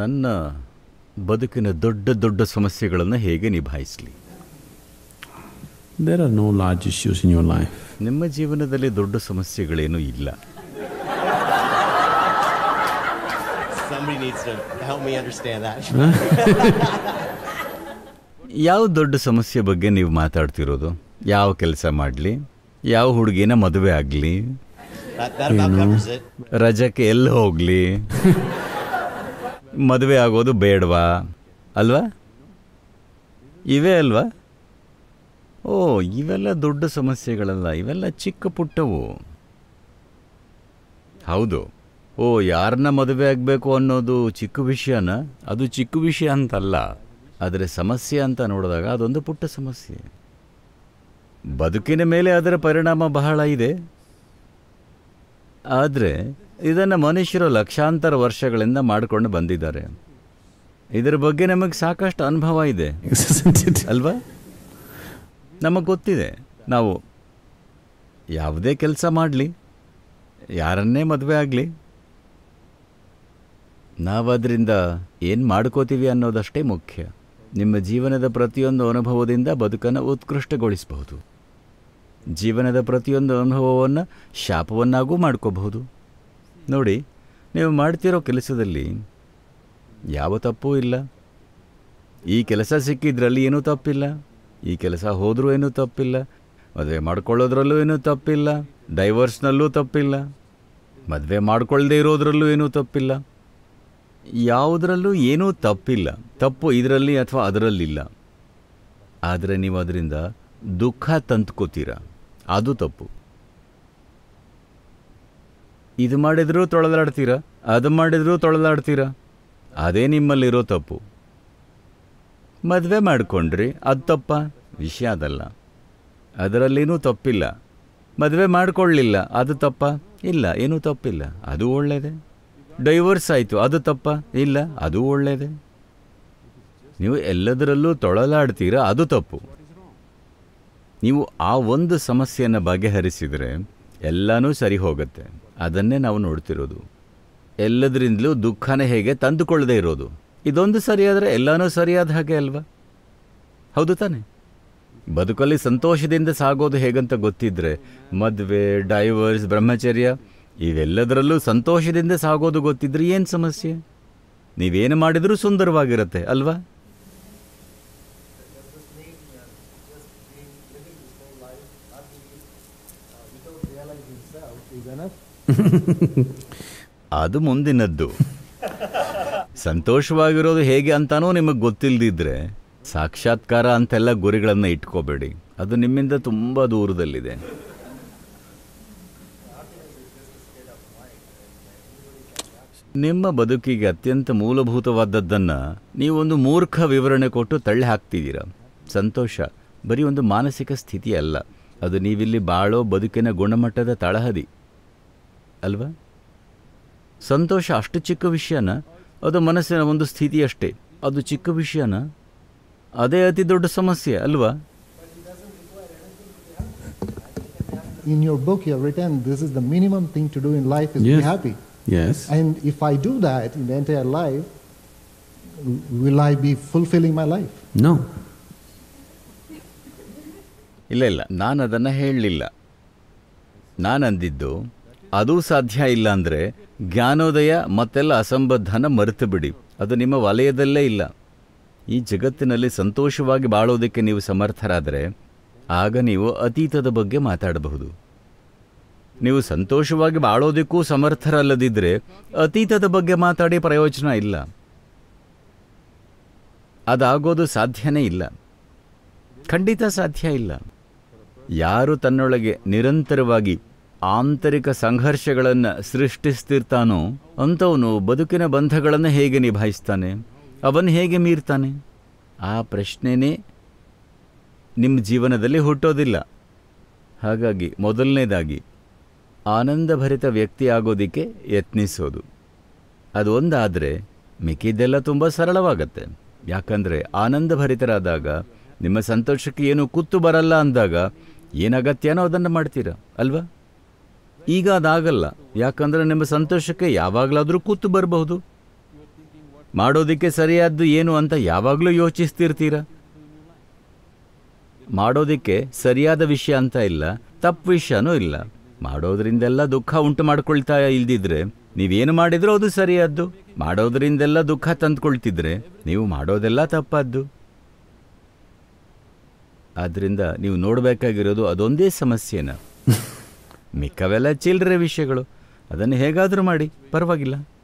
ನನ್ನ ಬದುಕಿನ ದೊಡ್ಡ ದೊಡ್ಡ ಸಮಸ್ಯೆಗಳನ್ನು ಹೇಗೆ ನಿಭಾಯಿಸಲಿ there are no large issues in your life ನಿಮ್ಮ ಜೀವನದಲ್ಲಿ ದೊಡ್ಡ ಸಮಸ್ಯೆಗಳೇನೂ ಇಲ್ಲ ಯಾವ ದೊಡ್ಡ ಸಮಸ್ಯೆ ಬಗ್ಗೆ ನೀವು ಮಾತಾಡ್ತಿರೋದು ಯಾವ ಕೆಲಸ ಮಾಡಲಿ ಯಾವ ಹುಡುಗಿನ ಮದುವೆ ಆಗಲಿ ರಜಕ್ಕೆ ಎಲ್ಲಿ ಹೋಗಲಿ ಮದುವೆ ಆಗೋದು ಬೇಡವಾ ಅಲ್ವಾ ಇವೆ ಅಲ್ವಾ ಓ ಇವೆಲ್ಲ ದೊಡ್ಡ ಸಮಸ್ಯೆಗಳಲ್ಲ ಇವೆಲ್ಲ ಚಿಕ್ಕ ಪುಟ್ಟವು ಹೌದು ಓ ಯಾರನ್ನ ಮದುವೆ ಆಗಬೇಕು ಅನ್ನೋದು ಚಿಕ್ಕ ವಿಷಯನ ಅದು ಚಿಕ್ಕ ವಿಷಯ ಅಂತಲ್ಲ ಆದರೆ ಸಮಸ್ಯೆ ಅಂತ ನೋಡಿದಾಗ ಅದೊಂದು ಪುಟ್ಟ ಸಮಸ್ಯೆ ಬದುಕಿನ ಮೇಲೆ ಅದರ ಪರಿಣಾಮ ಬಹಳ ಇದೆ ಆದರೆ ಇದನ್ನು ಮನುಷ್ಯರು ಲಕ್ಷಾಂತರ ವರ್ಷಗಳಿಂದ ಮಾಡಿಕೊಂಡು ಬಂದಿದ್ದಾರೆ ಇದರ ಬಗ್ಗೆ ನಮಗೆ ಸಾಕಷ್ಟು ಅನುಭವ ಇದೆ ಅಲ್ವಾ ನಮಗೆ ಗೊತ್ತಿದೆ ನಾವು ಯಾವುದೇ ಕೆಲಸ ಮಾಡಲಿ ಯಾರನ್ನೇ ಮದುವೆ ಆಗಲಿ ನಾವು ಅದರಿಂದ ಏನು ಮಾಡ್ಕೋತೀವಿ ಅನ್ನೋದಷ್ಟೇ ಮುಖ್ಯ ನಿಮ್ಮ ಜೀವನದ ಪ್ರತಿಯೊಂದು ಅನುಭವದಿಂದ ಬದುಕನ್ನು ಉತ್ಕೃಷ್ಟಗೊಳಿಸಬಹುದು ಜೀವನದ ಪ್ರತಿಯೊಂದು ಅನುಭವವನ್ನು ಶಾಪವನ್ನಾಗೂ ಮಾಡ್ಕೋಬಹುದು ನೋಡಿ ನೀವು ಮಾಡ್ತಿರೋ ಕೆಲಸದಲ್ಲಿ ಯಾವ ತಪ್ಪೂ ಇಲ್ಲ ಈ ಕೆಲಸ ಸಿಕ್ಕಿದ್ರಲ್ಲಿ ಏನೂ ತಪ್ಪಿಲ್ಲ ಈ ಕೆಲಸ ಹೋದರೂ ಏನೂ ತಪ್ಪಿಲ್ಲ ಮದುವೆ ಮಾಡ್ಕೊಳ್ಳೋದ್ರಲ್ಲೂ ಏನೂ ತಪ್ಪಿಲ್ಲ ಡೈವರ್ಸ್ನಲ್ಲೂ ತಪ್ಪಿಲ್ಲ ಮದುವೆ ಮಾಡ್ಕೊಳ್ಳದೆ ಇರೋದ್ರಲ್ಲೂ ಏನೂ ತಪ್ಪಿಲ್ಲ ಯಾವುದರಲ್ಲೂ ಏನೂ ತಪ್ಪಿಲ್ಲ ತಪ್ಪು ಇದರಲ್ಲಿ ಅಥವಾ ಅದರಲ್ಲಿಲ್ಲ ಆದರೆ ನೀವು ಅದರಿಂದ ದುಃಖ ತಂದ್ಕೋತೀರ ಅದು ತಪ್ಪು ಇದು ಮಾಡಿದರೂ ತೊಳಲಾಡ್ತೀರಾ ಅದು ಮಾಡಿದರೂ ತೊಳಲಾಡ್ತೀರಾ ಅದೇ ನಿಮ್ಮಲ್ಲಿರೋ ತಪ್ಪು ಮದುವೆ ಮಾಡಿಕೊಂಡ್ರಿ ಅದು ತಪ್ಪ ವಿಷಯ ಅದಲ್ಲ ಅದರಲ್ಲೇನೂ ತಪ್ಪಿಲ್ಲ ಮದುವೆ ಮಾಡ್ಕೊಳ್ಳಲಿಲ್ಲ ಅದು ತಪ್ಪ ಇಲ್ಲ ಏನೂ ತಪ್ಪಿಲ್ಲ ಅದು ಒಳ್ಳೆಯದೇ ಡೈವರ್ಸ್ ಆಯಿತು ಅದು ತಪ್ಪ ಇಲ್ಲ ಅದು ಒಳ್ಳೆಯದೇ ನೀವು ಎಲ್ಲದರಲ್ಲೂ ತೊಳಲಾಡ್ತೀರಾ ಅದು ತಪ್ಪು ನೀವು ಆ ಒಂದು ಸಮಸ್ಯೆಯನ್ನು ಬಗೆಹರಿಸಿದರೆ ಎಲ್ಲನೂ ಸರಿ ಹೋಗುತ್ತೆ ಅದನ್ನೇ ನಾವು ನೋಡ್ತಿರೋದು ಎಲ್ಲದರಿಂದಲೂ ದುಃಖನೇ ಹೇಗೆ ತಂದುಕೊಳ್ಳದೇ ಇರೋದು ಇದೊಂದು ಸರಿಯಾದರೆ ಎಲ್ಲನೂ ಸರಿಯಾದ ಹಾಗೆ ಅಲ್ವಾ ಹೌದು ತಾನೆ ಬದುಕಲ್ಲಿ ಸಂತೋಷದಿಂದ ಸಾಗೋದು ಹೇಗಂತ ಗೊತ್ತಿದ್ದರೆ ಮದುವೆ ಡೈವರ್ಸ್ ಬ್ರಹ್ಮಚರ್ಯ ಇವೆಲ್ಲದರಲ್ಲೂ ಸಂತೋಷದಿಂದ ಸಾಗೋದು ಗೊತ್ತಿದ್ದರೆ ಏನು ಸಮಸ್ಯೆ ನೀವೇನು ಮಾಡಿದರೂ ಸುಂದರವಾಗಿರುತ್ತೆ ಅಲ್ವಾ ಅದು ಮುಂದಿನದ್ದು ಸಂತೋಷವಾಗಿರೋದು ಹೇಗೆ ಅಂತಾನೂ ನಿಮಗೆ ಗೊತ್ತಿಲ್ಲದಿದ್ರೆ ಸಾಕ್ಷಾತ್ಕಾರ ಅಂತೆಲ್ಲ ಗುರಿಗಳನ್ನು ಇಟ್ಕೋಬೇಡಿ ಅದು ನಿಮ್ಮಿಂದ ತುಂಬ ದೂರದಲ್ಲಿದೆ ನಿಮ್ಮ ಬದುಕಿಗೆ ಅತ್ಯಂತ ಮೂಲಭೂತವಾದದ್ದನ್ನು ನೀವೊಂದು ಮೂರ್ಖ ವಿವರಣೆ ಕೊಟ್ಟು ತಳ್ಳಿ ಹಾಕ್ತಿದ್ದೀರ ಸಂತೋಷ ಬರೀ ಒಂದು ಮಾನಸಿಕ ಸ್ಥಿತಿ ಅಲ್ಲ ಅದು ನೀವಿಲ್ಲಿ ಬಾಳೋ ಬದುಕಿನ ಗುಣಮಟ್ಟದ ತಳಹದಿ ಅಲ್ವಾ ಸಂತೋಷ ಅಷ್ಟು ಚಿಕ್ಕ ವಿಷಯನ ಅದು ಮನಸ್ಸಿನ ಒಂದು ಸ್ಥಿತಿಯಷ್ಟೇ ಅದು ಚಿಕ್ಕ ವಿಷಯನ ಅದೇ ಅತಿ ದೊಡ್ಡ ಸಮಸ್ಯೆ ಅಲ್ವಾ ಇನ್ your book you have written this is the minimum thing to do in life is yes. be happy. Yes. And if I do that in the entire life, will I be fulfilling my life? ಇಲ್ಲ ಇಲ್ಲ ನಾನು ಅದನ್ನು ಹೇಳಲಿಲ್ಲ ನಾನಂದಿದ್ದು ಅದೂ ಸಾಧ್ಯ ಇಲ್ಲ ಅಂದರೆ ಜ್ಞಾನೋದಯ ಮತ್ತೆಲ್ಲ ಅಸಂಬದ್ಧನ ಮರೆತು ಬಿಡಿ ಅದು ನಿಮ್ಮ ವಲಯದಲ್ಲೇ ಇಲ್ಲ ಈ ಜಗತ್ತಿನಲ್ಲಿ ಸಂತೋಷವಾಗಿ ಬಾಳೋದಕ್ಕೆ ನೀವು ಸಮರ್ಥರಾದರೆ ಆಗ ನೀವು ಅತೀತದ ಬಗ್ಗೆ ಮಾತಾಡಬಹುದು ನೀವು ಸಂತೋಷವಾಗಿ ಬಾಳೋದಕ್ಕೂ ಸಮರ್ಥರಲ್ಲದಿದ್ದರೆ ಅತೀತದ ಬಗ್ಗೆ ಮಾತಾಡಿ ಪ್ರಯೋಜನ ಇಲ್ಲ ಅದಾಗೋದು ಸಾಧ್ಯನೇ ಇಲ್ಲ ಖಂಡಿತ ಸಾಧ್ಯ ಇಲ್ಲ ಯಾರು ತನ್ನೊಳಗೆ ನಿರಂತರವಾಗಿ ಆಂತರಿಕ ಸಂಘರ್ಷಗಳನ್ನು ಸೃಷ್ಟಿಸ್ತಿರ್ತಾನೋ ಅಂಥವನು ಬದುಕಿನ ಬಂಧಗಳನ್ನು ಹೇಗೆ ನಿಭಾಯಿಸ್ತಾನೆ ಅವನು ಹೇಗೆ ಮೀರ್ತಾನೆ ಆ ಪ್ರಶ್ನೆನೇ ನಿಮ್ಮ ಜೀವನದಲ್ಲಿ ಹುಟ್ಟೋದಿಲ್ಲ ಹಾಗಾಗಿ ಮೊದಲನೇದಾಗಿ ಆನಂದಭರಿತ ವ್ಯಕ್ತಿ ಆಗೋದಕ್ಕೆ ಯತ್ನಿಸೋದು ಅದು ಒಂದಾದರೆ ಮಿಕ್ಕಿದ್ದೆಲ್ಲ ತುಂಬ ಸರಳವಾಗತ್ತೆ ಯಾಕಂದರೆ ಆನಂದಭರಿತರಾದಾಗ ನಿಮ್ಮ ಸಂತೋಷಕ್ಕೆ ಏನು ಕುತ್ತು ಬರಲ್ಲ ಅಂದಾಗ ಏನಾಗತ್ಯನೋ ಅದನ್ನು ಮಾಡ್ತೀರಾ ಅಲ್ವಾ ಈಗ ಅದಾಗಲ್ಲ ಯಾಕಂದರೆ ನಿಮ್ಮ ಸಂತೋಷಕ್ಕೆ ಯಾವಾಗಲಾದರೂ ಕೂತು ಬರಬಹುದು ಮಾಡೋದಕ್ಕೆ ಸರಿಯಾದ್ದು ಏನು ಅಂತ ಯಾವಾಗಲೂ ಯೋಚಿಸ್ತಿರ್ತೀರ ಮಾಡೋದಕ್ಕೆ ಸರಿಯಾದ ವಿಷಯ ಅಂತ ಇಲ್ಲ ತಪ್ಪು ವಿಷಯನೂ ಇಲ್ಲ ಮಾಡೋದ್ರಿಂದೆಲ್ಲ ದುಃಖ ಉಂಟು ಮಾಡ್ಕೊಳ್ತಾ ಇಲ್ದಿದ್ರೆ ನೀವೇನು ಮಾಡಿದ್ರೂ ಅದು ಸರಿಯಾದ್ದು ಮಾಡೋದ್ರಿಂದೆಲ್ಲ ದುಃಖ ತಂದ್ಕೊಳ್ತಿದ್ರೆ ನೀವು ಮಾಡೋದೆಲ್ಲ ತಪ್ಪದ್ದು ಆದ್ದರಿಂದ ನೀವು ನೋಡಬೇಕಾಗಿರೋದು ಅದೊಂದೇ ಸಮಸ್ಯೆನ ಮಿಕ್ಕವೆಲ್ಲ ಚಿಲ್ಲರೆ ವಿಷಯಗಳು ಅದನ್ನು ಹೇಗಾದರೂ ಮಾಡಿ ಪರವಾಗಿಲ್ಲ